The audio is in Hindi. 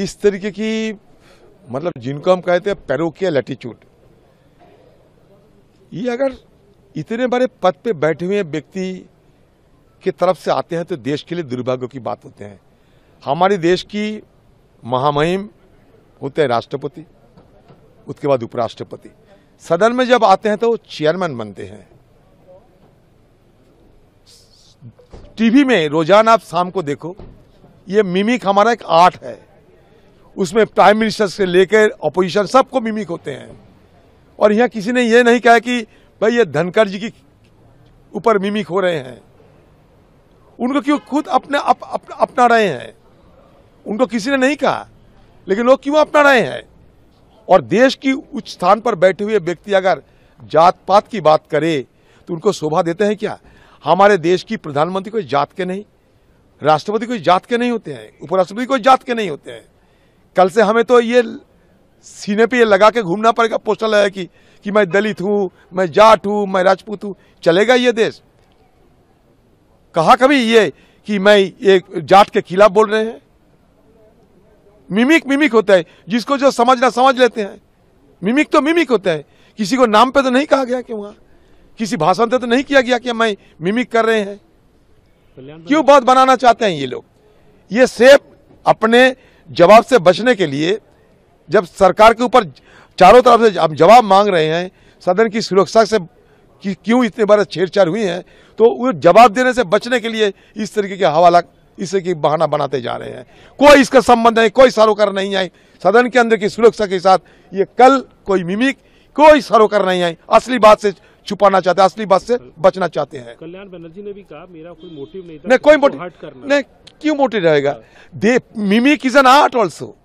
इस तरीके की मतलब जिनको हम कहते हैं पैरोकिया लैटिट्यूड ये अगर इतने बड़े पद पे बैठे हुए व्यक्ति के तरफ से आते हैं तो देश के लिए दुर्भाग्य की बात होते हैं हमारे देश की महामहिम होते हैं राष्ट्रपति उसके बाद उपराष्ट्रपति सदन में जब आते हैं तो वो चेयरमैन बनते हैं टीवी में रोजाना आप शाम को देखो ये मिमिक हमारा एक आर्ट है उसमें प्राइम मिनिस्टर से लेकर अपोजिशन सबको मिमिक होते हैं और यहाँ किसी ने यह नहीं कहा कि भाई ये धनखड़ जी की ऊपर मिमिक हो रहे हैं उनको क्यों खुद अपने अप, अप, अपना रहे हैं उनको किसी ने नहीं कहा लेकिन लोग क्यों अपना रहे हैं और देश की उच्च स्थान पर बैठे हुए व्यक्ति अगर जात पात की बात करे तो उनको शोभा देते हैं क्या हमारे देश की प्रधानमंत्री कोई जात के नहीं राष्ट्रपति कोई जात के नहीं होते हैं उपराष्ट्रपति कोई जात के नहीं होते हैं कल से हमें तो ये सीने पे ये लगा के घूमना पड़ेगा पोस्टर लगा कि, कि मैं दलित हूँ मैं जाट हूँ मैं राजपूत हूँ चलेगा ये देश कहा कभी ये कि मैं ये जाट के खिलाफ बोल रहे हैं मिमिक मिमिक होता है जिसको जो समझना समझ लेते हैं मिमिक तो मिमिक होता है किसी को नाम पे तो नहीं कहा गया कि वहां किसी भाषण पे तो नहीं किया गया कि मैं मिमिक कर रहे हैं क्यों बहुत बनाना चाहते हैं ये लोग ये सेब अपने जवाब से बचने के लिए जब सरकार के ऊपर चारों तरफ से हम जवाब मांग रहे हैं सदन की सुरक्षा से कि क्यों इतने बार छेड़छाड़ हुई है तो वो जवाब देने से बचने के लिए इस तरीके के हवाला इसे की बहाना बनाते जा रहे हैं कोई इसका संबंध नहीं कोई सरोकार नहीं आई सदन के अंदर की सुरक्षा के साथ ये कल कोई मिमिक कोई सरोकार नहीं आई असली बात से छुपाना चाहते हैं असली बात से बचना चाहते हैं कल्याण बनर्जी ने भी कहा मेरा कोई मोटिव नहीं था नहीं कोई मोटिव नहीं क्यों मोटिव रहेगा हाँ। The mimic is an art also